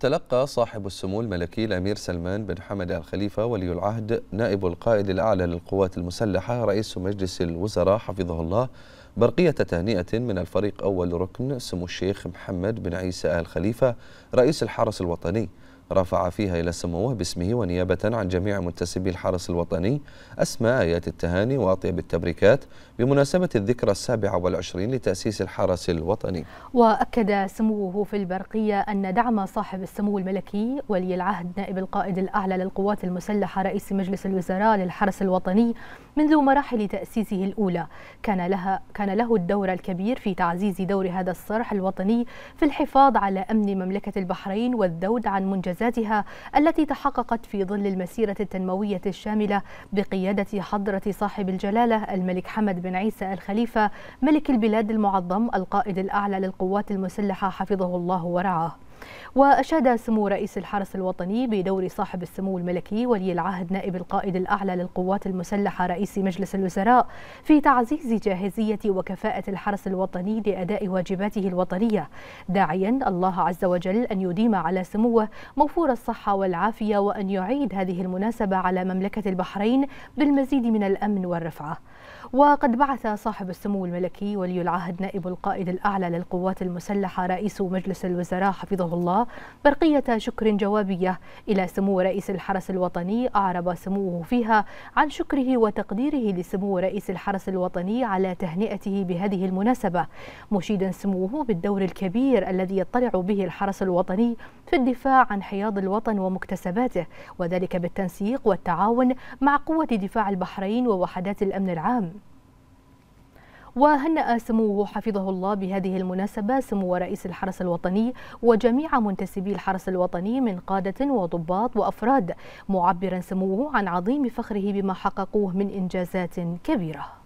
تلقى صاحب السمو الملكي الأمير سلمان بن حمد آل خليفة ولي العهد نائب القائد الأعلى للقوات المسلحة رئيس مجلس الوزراء حفظه الله برقية تهنئة من الفريق أول ركن سمو الشيخ محمد بن عيسى آل خليفة رئيس الحرس الوطني رفع فيها إلى سموه باسمه ونيابة عن جميع منتسبي الحرس الوطني أسماء آيات التهاني وأطيب التبريكات بمناسبة الذكرى السابعة والعشرين لتأسيس الحرس الوطني وأكد سموه في البرقية أن دعم صاحب السمو الملكي ولي العهد نائب القائد الأعلى للقوات المسلحة رئيس مجلس الوزراء للحرس الوطني منذ مراحل تأسيسه الأولى كان, لها كان له الدور الكبير في تعزيز دور هذا الصرح الوطني في الحفاظ على أمن مملكة البحرين والذود عن منجزات إنجازاتها التي تحققت في ظل المسيرة التنموية الشاملة بقيادة حضرة صاحب الجلالة الملك حمد بن عيسى الخليفة ملك البلاد المعظم القائد الأعلى للقوات المسلحة حفظه الله ورعاه وأشاد سمو رئيس الحرس الوطني بدور صاحب السمو الملكي ولي العهد نائب القائد الأعلى للقوات المسلحة رئيس مجلس الوزراء في تعزيز جاهزية وكفاءة الحرس الوطني لأداء واجباته الوطنية داعيا الله عز وجل أن يديم على سموه موفور الصحة والعافية وأن يعيد هذه المناسبة على مملكة البحرين بالمزيد من الأمن والرفعة وقد بعث صاحب السمو الملكي ولي العهد نائب القائد الأعلى للقوات المسلحة رئيس مجلس الوزراء حفظه رحمه الله برقية شكر جوابية إلى سمو رئيس الحرس الوطني أعرب سموه فيها عن شكره وتقديره لسمو رئيس الحرس الوطني على تهنئته بهذه المناسبة مشيدا سموه بالدور الكبير الذي يطلع به الحرس الوطني في الدفاع عن حياض الوطن ومكتسباته وذلك بالتنسيق والتعاون مع قوة دفاع البحرين ووحدات الأمن العام وهنأ سموه حفظه الله بهذه المناسبة سمو رئيس الحرس الوطني وجميع منتسبي الحرس الوطني من قادة وضباط وأفراد معبرا سموه عن عظيم فخره بما حققوه من إنجازات كبيرة